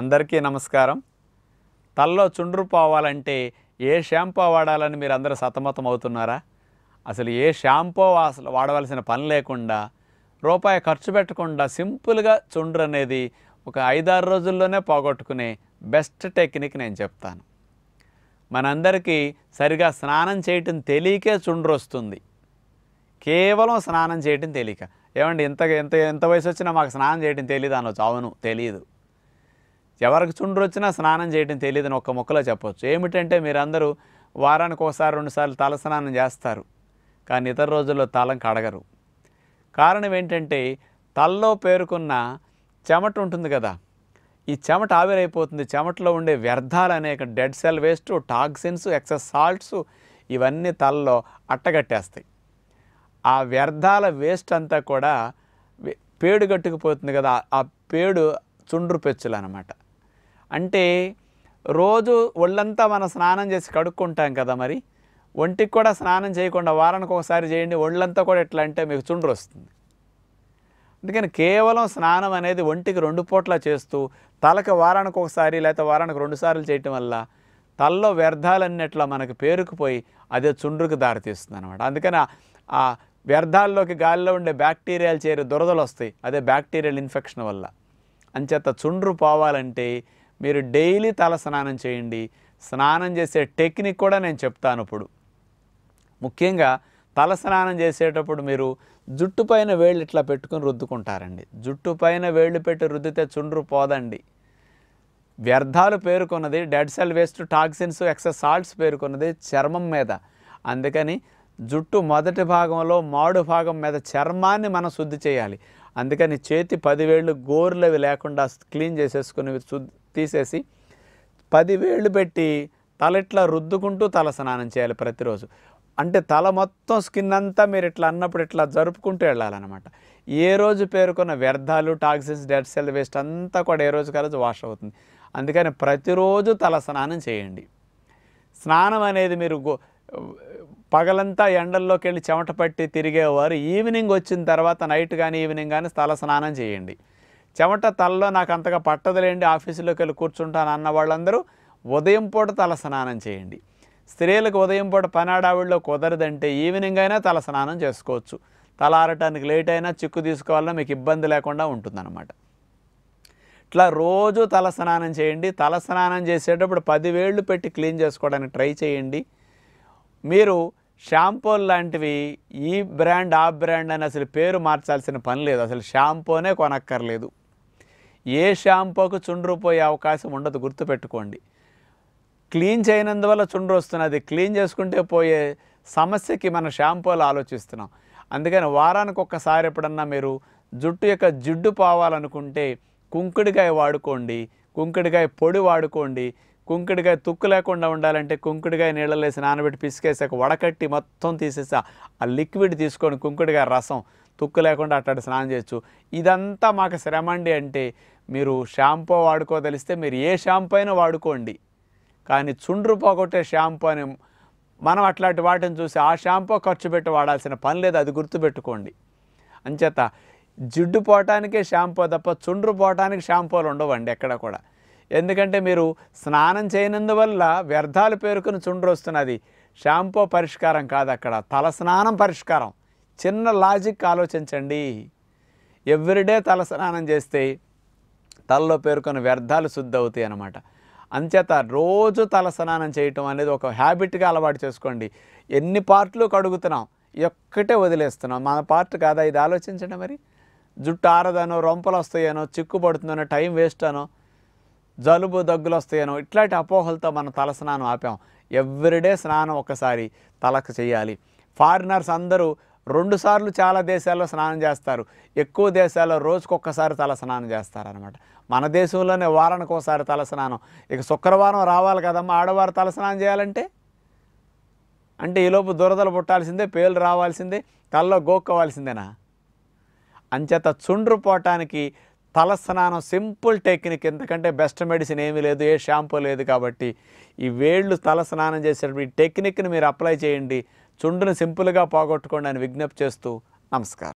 అందరికీ నమస్కారం తల్లో చుండ్రు పోవాలంటే ఏ షాంపూ వాడాలని మీరు అందరూ సతమతం అవుతున్నారా అసలు ఏ షాంపూ అసలు వాడవలసిన పని లేకుండా రూపాయి ఖర్చు పెట్టకుండా సింపుల్గా చుండ్రు అనేది ఒక ఐదారు రోజుల్లోనే పోగొట్టుకునే బెస్ట్ టెక్నిక్ నేను చెప్తాను మనందరికీ సరిగా స్నానం చేయటం తెలియకే చుండ్రు వస్తుంది కేవలం స్నానం చేయటం తెలియక ఏమండి ఇంత ఇంత ఎంత వయసు వచ్చినా మాకు స్నానం చేయటం తెలియదు అనొచ్చు అవును తెలియదు ఎవరికి చుండ్రు వచ్చినా స్నానం చేయడం తెలియదని ఒక్క మొక్కలో చెప్పవచ్చు ఏమిటంటే మీరందరూ వారానికి ఒకసారి రెండుసార్లు తల స్నానం చేస్తారు కానీ ఇతర రోజుల్లో తలం కడగరు కారణం ఏంటంటే తలలో పేరుకున్న చెమట ఉంటుంది కదా ఈ చెమట ఆవిరైపోతుంది చెమటలో ఉండే వ్యర్థాలు అనేక dead cell waste toxins excess salts ఇవన్నీ తలలో అట్టగట్టేస్తాయి ఆ వ్యర్థాల వేస్ట్ అంతా కూడా పేడు గట్టుకుపోతుంది కదా ఆ పేడు చుండ్రు పెచ్చులు అనమాట అంటే రోజు ఒళ్ళంతా మనం స్నానం చేసి కడుక్కుంటాం కదా మరి ఒంటికి కూడా స్నానం చేయకుండా వారానికి ఒకసారి చేయండి ఒళ్ళంతా కూడా ఎట్లా అంటే మీకు చుండ్రు వస్తుంది అందుకని కేవలం స్నానం అనేది ఒంటికి రెండు పూట్ల చేస్తూ తలకు వారానికి ఒకసారి లేకపోతే వారానికి రెండు సార్లు చేయటం వల్ల తల్లో వ్యర్థాలన్నట్లా మనకు పేరుకుపోయి అదే చుండ్రుకు దారితీస్తుంది అనమాట అందుకని ఆ వ్యర్థాల్లోకి గాలిలో ఉండే బ్యాక్టీరియాలు చేరి దురదలు వస్తాయి అదే బ్యాక్టీరియల్ ఇన్ఫెక్షన్ వల్ల అంచేత చుండ్రు పోవాలంటే మీరు డైలీ తల స్నానం చేయండి స్నానం చేసే టెక్నిక్ కూడా నేను చెప్తాను ఇప్పుడు ముఖ్యంగా తల స్నానం చేసేటప్పుడు మీరు జుట్టు పైన వేళ్ళు ఇట్లా పెట్టుకుని రుద్దుకుంటారండి జుట్టు పైన వేళ్ళు పెట్టి రుద్దితే చుండ్రు పోదండి వ్యర్థాలు పేరుకున్నది dead cell waste toxins excess salts పేరుకున్నది చర్మం మీద అందుకని జుట్టు మొదటి భాగంలో మాడు భాగం మీద చర్మాన్ని మనం శుద్ధి చేయాలి అందుకని చేతి పదివేళ్ళు గోర్లవి లేకుండా క్లీన్ చేసేసుకుని తీసేసి పదివేళ్ళు పెట్టి తల ఇట్లా రుద్దుకుంటూ తల స్నానం చేయాలి ప్రతిరోజు అంటే తల మొత్తం స్కిన్ అంతా మీరు ఇట్లా అన్నప్పుడు ఇట్లా జరుపుకుంటూ వెళ్ళాలన్నమాట ఏ రోజు పేర్కొన్న వ్యర్థాలు టాక్సిన్స్ డెడ్ సెల్ వేస్ట్ అంతా కూడా ఏ రోజు రోజు వాష్ అవుతుంది అందుకని ప్రతిరోజు తల స్నానం చేయండి స్నానం అనేది మీరు పగలంతా ఎండల్లోకి వెళ్ళి చెమట పట్టి తిరిగేవారు ఈవినింగ్ వచ్చిన తర్వాత నైట్ కానీ ఈవినింగ్ కానీ తల స్నానం చేయండి చెమట తలలో నాకు అంతగా పట్టదులేండి ఆఫీసులోకి వెళ్ళి కూర్చుంటాను అన్న వాళ్ళందరూ ఉదయం పూట తల స్నానం చేయండి స్త్రీలకు ఉదయం పూట పనాడావిడిలో కుదరదంటే ఈవినింగ్ అయినా తల స్నానం చేసుకోవచ్చు తల ఆరటానికి లేట్ అయినా చిక్కు తీసుకోవాలన్నా మీకు ఇబ్బంది లేకుండా ఉంటుందన్నమాట ఇట్లా రోజు తల స్నానం చేయండి తల స్నానం చేసేటప్పుడు పదివేళ్ళు పెట్టి క్లీన్ చేసుకోవడానికి ట్రై చేయండి మీరు షాంపూలు లాంటివి ఈ బ్రాండ్ ఆ బ్రాండ్ అని అసలు పేరు మార్చాల్సిన పని లేదు అసలు షాంపూనే కొనక్కర్లేదు ఏ షాంపూకు చుండ్రు పోయే అవకాశం ఉండదు గుర్తుపెట్టుకోండి క్లీన్ చేయనందువల్ల చుండ్రు వస్తున్నది క్లీన్ చేసుకుంటే పోయే సమస్యకి మన షాంపూలు ఆలోచిస్తున్నాం అందుకని వారానికి ఒక్కసారి ఎప్పుడన్నా మీరు జుట్టు యొక్క జిడ్డు పోవాలనుకుంటే కుంకుడికాయ వాడుకోండి కుంకుడికాయ పొడి వాడుకోండి కుంకుడుగా తుక్కు లేకుండా ఉండాలంటే కుంకుడుగా నీళ్ళలేసి నానబెట్టి పిసికేసాక వడకట్టి మొత్తం తీసేసి ఆ లిక్విడ్ తీసుకొని కుంకుడుగా రసం తుక్కు లేకుండా అట్టాడు స్నానం చేయొచ్చు ఇదంతా మాకు శ్రమ అండి అంటే మీరు షాంపూ వాడుకోదలిస్తే మీరు ఏ షాంపూ అయినా వాడుకోండి కానీ చుండ్రు పోగొట్టే షాంపూ అని మనం అట్లాంటి వాటిని చూసి ఆ షాంపూ ఖర్చు పెట్టి వాడాల్సిన పని లేదు అది గుర్తుపెట్టుకోండి అంచేత జిడ్డు పోవటానికే షాంపూ తప్ప చుండ్రు పోవటానికి షాంపూలు ఉండవండి ఎక్కడ కూడా ఎందుకంటే మీరు స్నానం చేయనందువల్ల వ్యర్థాలు పేరుకుని చుండ్రొస్తున్నది షాంపూ పరిష్కారం కాదు అక్కడ తల స్నానం పరిష్కారం చిన్న లాజిక్ ఆలోచించండి ఎవ్రీడే తల స్నానం చేస్తే తలలో పేరుకొని వ్యర్థాలు శుద్ధి అవుతాయి అన్నమాట అంచేత రోజు తల స్నానం చేయటం అనేది ఒక హ్యాబిట్గా అలవాటు చేసుకోండి ఎన్ని పార్ట్లు కడుగుతున్నాం ఒక్కటే వదిలేస్తున్నాం మన పార్ట్ కాదా ఇది ఆలోచించండి మరి జుట్టు ఆరదనో రొంపలు వస్తాయనో చిక్కు పడుతుందనో టైం వేస్ట్ అనో జలుబు దగ్గులు వస్తాయనో ఇట్లాంటి అపోహలతో మనం తలస్నానం ఆపాం ఎవ్రీడే స్నానం ఒకసారి తలకు చేయాలి ఫారినర్స్ అందరూ రెండుసార్లు చాలా దేశాల్లో స్నానం చేస్తారు ఎక్కువ దేశాల్లో ఒక్కసారి తల స్నానం చేస్తారనమాట మన దేశంలోనే వారానికి ఒకసారి తల స్నానం ఇక శుక్రవారం రావాలి కదమ్మా ఆడవారు తల స్నానం చేయాలంటే అంటే ఈలోపు దురదలు పుట్టాల్సిందే పేలు రావాల్సిందే తలలో గోక్కోవాల్సిందేనా అంచేత చుండ్రు పోవటానికి తలస్నానం సింపుల్ టెక్నిక్ ఎందుకంటే బెస్ట్ మెడిసిన్ ఏమీ లేదు ఏ షాంపూ లేదు కాబట్టి ఈ వేళ్ళు తలస్నానం చేసేటప్పుడు ఈ టెక్నిక్ని మీరు అప్లై చేయండి చుండును సింపుల్గా పోగొట్టుకోండి అని విజ్ఞప్తి చేస్తూ నమస్కారం